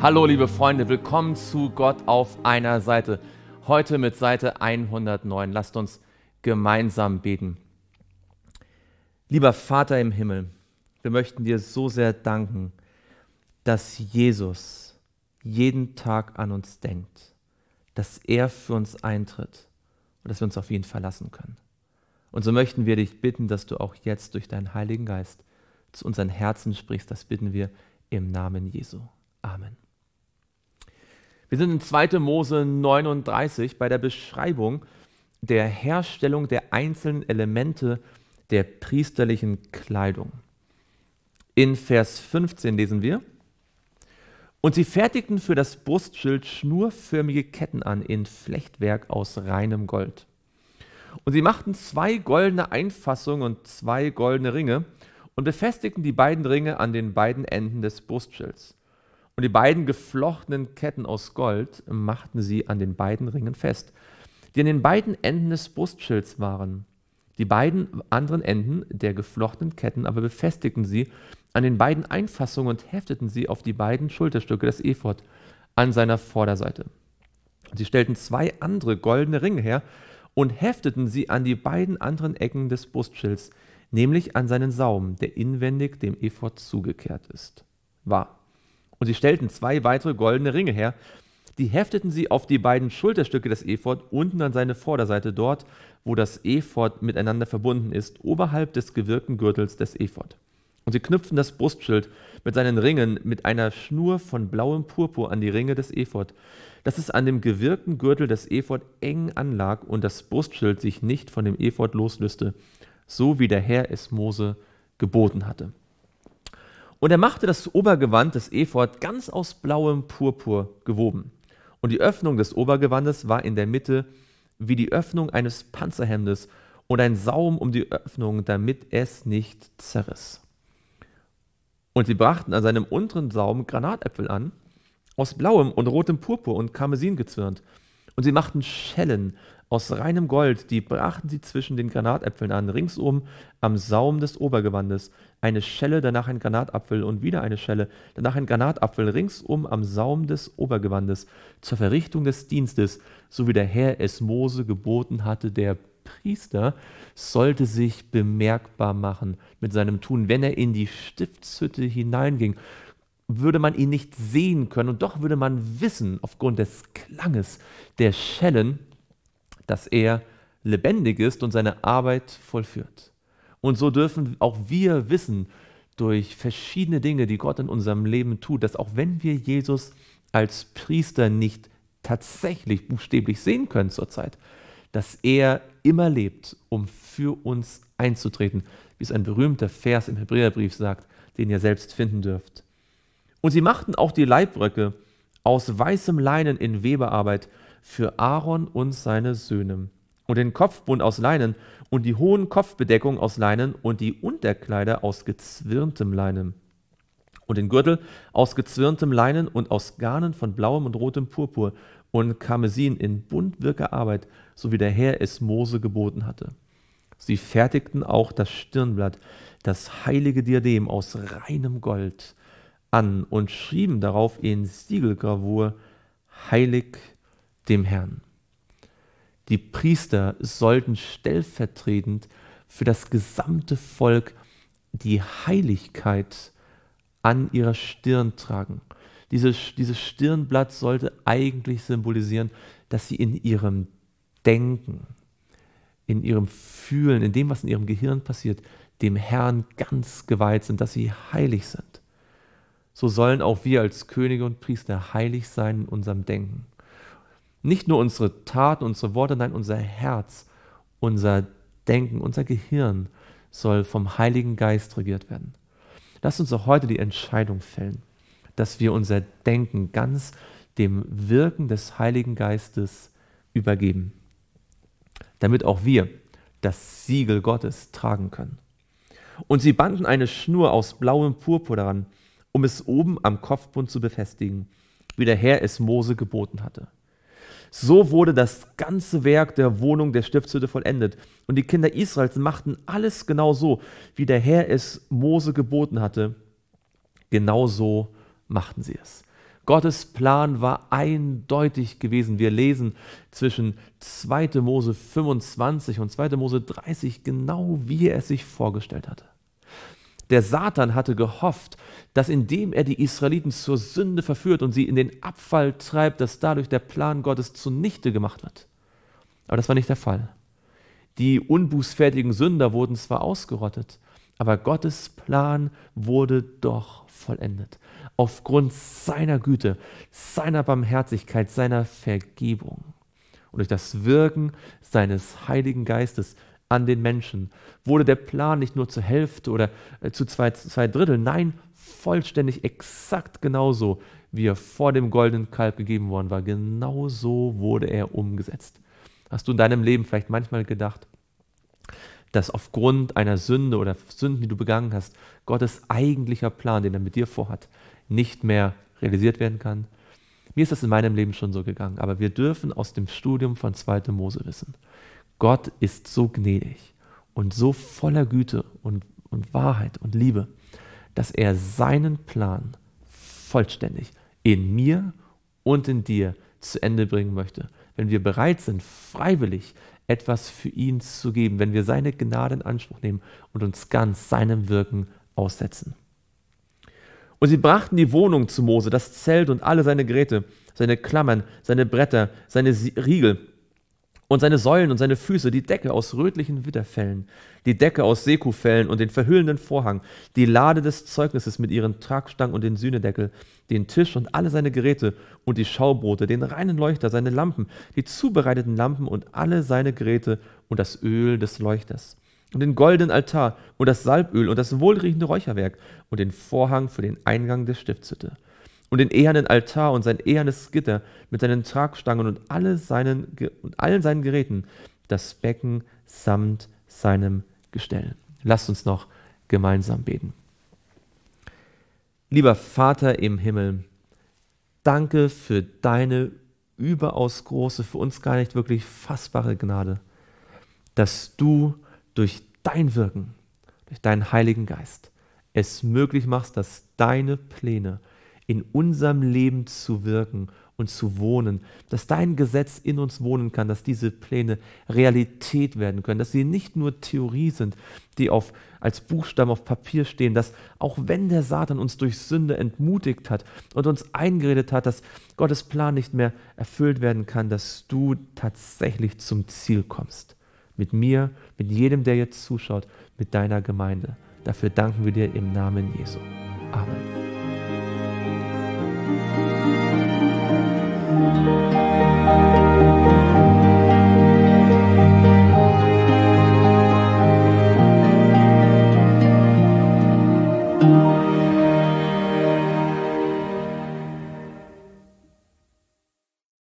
Hallo liebe Freunde, willkommen zu Gott auf einer Seite. Heute mit Seite 109. Lasst uns gemeinsam beten. Lieber Vater im Himmel, wir möchten dir so sehr danken, dass Jesus jeden Tag an uns denkt, dass er für uns eintritt und dass wir uns auf ihn verlassen können. Und so möchten wir dich bitten, dass du auch jetzt durch deinen Heiligen Geist zu unseren Herzen sprichst. Das bitten wir im Namen Jesu. Amen. Wir sind in 2. Mose 39 bei der Beschreibung der Herstellung der einzelnen Elemente der priesterlichen Kleidung. In Vers 15 lesen wir, und sie fertigten für das Brustschild schnurförmige Ketten an in Flechtwerk aus reinem Gold. Und sie machten zwei goldene Einfassungen und zwei goldene Ringe und befestigten die beiden Ringe an den beiden Enden des Brustschilds. Und die beiden geflochtenen Ketten aus Gold machten sie an den beiden Ringen fest, die an den beiden Enden des Brustschilds waren. Die beiden anderen Enden der geflochtenen Ketten aber befestigten sie an den beiden Einfassungen und hefteten sie auf die beiden Schulterstücke des Ephod an seiner Vorderseite. Sie stellten zwei andere goldene Ringe her und hefteten sie an die beiden anderen Ecken des Brustschilds, nämlich an seinen Saum, der inwendig dem Ephod zugekehrt ist. War. Und sie stellten zwei weitere goldene Ringe her, die hefteten sie auf die beiden Schulterstücke des Ephod unten an seine Vorderseite dort, wo das Ephod miteinander verbunden ist, oberhalb des gewirkten Gürtels des Ephod. Und sie knüpften das Brustschild mit seinen Ringen mit einer Schnur von blauem Purpur an die Ringe des Ephod, dass es an dem gewirkten Gürtel des Ephod eng anlag und das Brustschild sich nicht von dem Ephod loslöste, so wie der Herr es Mose geboten hatte. Und er machte das Obergewand des Ephod ganz aus blauem Purpur gewoben. Und die Öffnung des Obergewandes war in der Mitte wie die Öffnung eines Panzerhemdes und ein Saum um die Öffnung, damit es nicht zerriss. Und sie brachten an seinem unteren Saum Granatäpfel an, aus blauem und rotem Purpur und Karmesin gezürnt. Und sie machten Schellen aus reinem Gold, die brachten sie zwischen den Granatäpfeln an, ringsum am Saum des Obergewandes, eine Schelle, danach ein Granatapfel und wieder eine Schelle, danach ein Granatapfel ringsum am Saum des Obergewandes zur Verrichtung des Dienstes, so wie der Herr es Mose geboten hatte, der Priester sollte sich bemerkbar machen mit seinem Tun, wenn er in die Stiftshütte hineinging würde man ihn nicht sehen können und doch würde man wissen, aufgrund des Klanges der Schellen, dass er lebendig ist und seine Arbeit vollführt. Und so dürfen auch wir wissen durch verschiedene Dinge, die Gott in unserem Leben tut, dass auch wenn wir Jesus als Priester nicht tatsächlich buchstäblich sehen können zurzeit, dass er immer lebt, um für uns einzutreten, wie es ein berühmter Vers im Hebräerbrief sagt, den ihr selbst finden dürft. Und sie machten auch die Leibbröcke aus weißem Leinen in Weberarbeit für Aaron und seine Söhne und den Kopfbund aus Leinen und die hohen Kopfbedeckungen aus Leinen und die Unterkleider aus gezwirntem Leinen und den Gürtel aus gezwirntem Leinen und aus Garnen von blauem und rotem Purpur und Karmesin in buntwirker Arbeit, so wie der Herr es Mose geboten hatte. Sie fertigten auch das Stirnblatt, das heilige Diadem aus reinem Gold an und schrieben darauf in Siegelgravur Heilig dem Herrn. Die Priester sollten stellvertretend für das gesamte Volk die Heiligkeit an ihrer Stirn tragen. Diese, dieses Stirnblatt sollte eigentlich symbolisieren, dass sie in ihrem Denken, in ihrem Fühlen, in dem, was in ihrem Gehirn passiert, dem Herrn ganz geweiht sind, dass sie heilig sind. So sollen auch wir als Könige und Priester heilig sein in unserem Denken. Nicht nur unsere Taten, unsere Worte, nein, unser Herz, unser Denken, unser Gehirn soll vom Heiligen Geist regiert werden. Lasst uns auch heute die Entscheidung fällen, dass wir unser Denken ganz dem Wirken des Heiligen Geistes übergeben, damit auch wir das Siegel Gottes tragen können. Und sie banden eine Schnur aus blauem Purpur daran, um es oben am Kopfbund zu befestigen, wie der Herr es Mose geboten hatte. So wurde das ganze Werk der Wohnung der Stiftshütte vollendet. Und die Kinder Israels machten alles genau so, wie der Herr es Mose geboten hatte. Genau so machten sie es. Gottes Plan war eindeutig gewesen. Wir lesen zwischen 2. Mose 25 und 2. Mose 30 genau, wie er es sich vorgestellt hatte. Der Satan hatte gehofft, dass indem er die Israeliten zur Sünde verführt und sie in den Abfall treibt, dass dadurch der Plan Gottes zunichte gemacht wird. Aber das war nicht der Fall. Die unbußfertigen Sünder wurden zwar ausgerottet, aber Gottes Plan wurde doch vollendet. Aufgrund seiner Güte, seiner Barmherzigkeit, seiner Vergebung. Und durch das Wirken seines Heiligen Geistes an den Menschen. Wurde der Plan nicht nur zur Hälfte oder äh, zu zwei, zwei Drittel, nein, vollständig exakt genauso, wie er vor dem goldenen Kalb gegeben worden war, genauso wurde er umgesetzt. Hast du in deinem Leben vielleicht manchmal gedacht, dass aufgrund einer Sünde oder Sünden, die du begangen hast, Gottes eigentlicher Plan, den er mit dir vorhat, nicht mehr realisiert werden kann? Mir ist das in meinem Leben schon so gegangen, aber wir dürfen aus dem Studium von 2. Mose wissen, Gott ist so gnädig und so voller Güte und, und Wahrheit und Liebe, dass er seinen Plan vollständig in mir und in dir zu Ende bringen möchte. Wenn wir bereit sind, freiwillig etwas für ihn zu geben, wenn wir seine Gnade in Anspruch nehmen und uns ganz seinem Wirken aussetzen. Und sie brachten die Wohnung zu Mose, das Zelt und alle seine Geräte, seine Klammern, seine Bretter, seine Riegel und seine Säulen und seine Füße, die Decke aus rötlichen Witterfällen, die Decke aus Sekufällen und den verhüllenden Vorhang, die Lade des Zeugnisses mit ihren Tragstangen und den Sühnedeckel, den Tisch und alle seine Geräte und die Schaubrote, den reinen Leuchter, seine Lampen, die zubereiteten Lampen und alle seine Geräte und das Öl des Leuchters und den goldenen Altar und das Salböl und das wohlriechende Räucherwerk und den Vorhang für den Eingang der Stiftshütte und den ehernen Altar und sein ehernes Gitter mit seinen Tragstangen und, alle seinen, und allen seinen Geräten, das Becken samt seinem Gestell. Lasst uns noch gemeinsam beten. Lieber Vater im Himmel, danke für deine überaus große, für uns gar nicht wirklich fassbare Gnade, dass du durch dein Wirken, durch deinen Heiligen Geist es möglich machst, dass deine Pläne, in unserem Leben zu wirken und zu wohnen, dass dein Gesetz in uns wohnen kann, dass diese Pläne Realität werden können, dass sie nicht nur Theorie sind, die auf, als Buchstaben auf Papier stehen, dass auch wenn der Satan uns durch Sünde entmutigt hat und uns eingeredet hat, dass Gottes Plan nicht mehr erfüllt werden kann, dass du tatsächlich zum Ziel kommst. Mit mir, mit jedem, der jetzt zuschaut, mit deiner Gemeinde. Dafür danken wir dir im Namen Jesu. Amen. Thank you.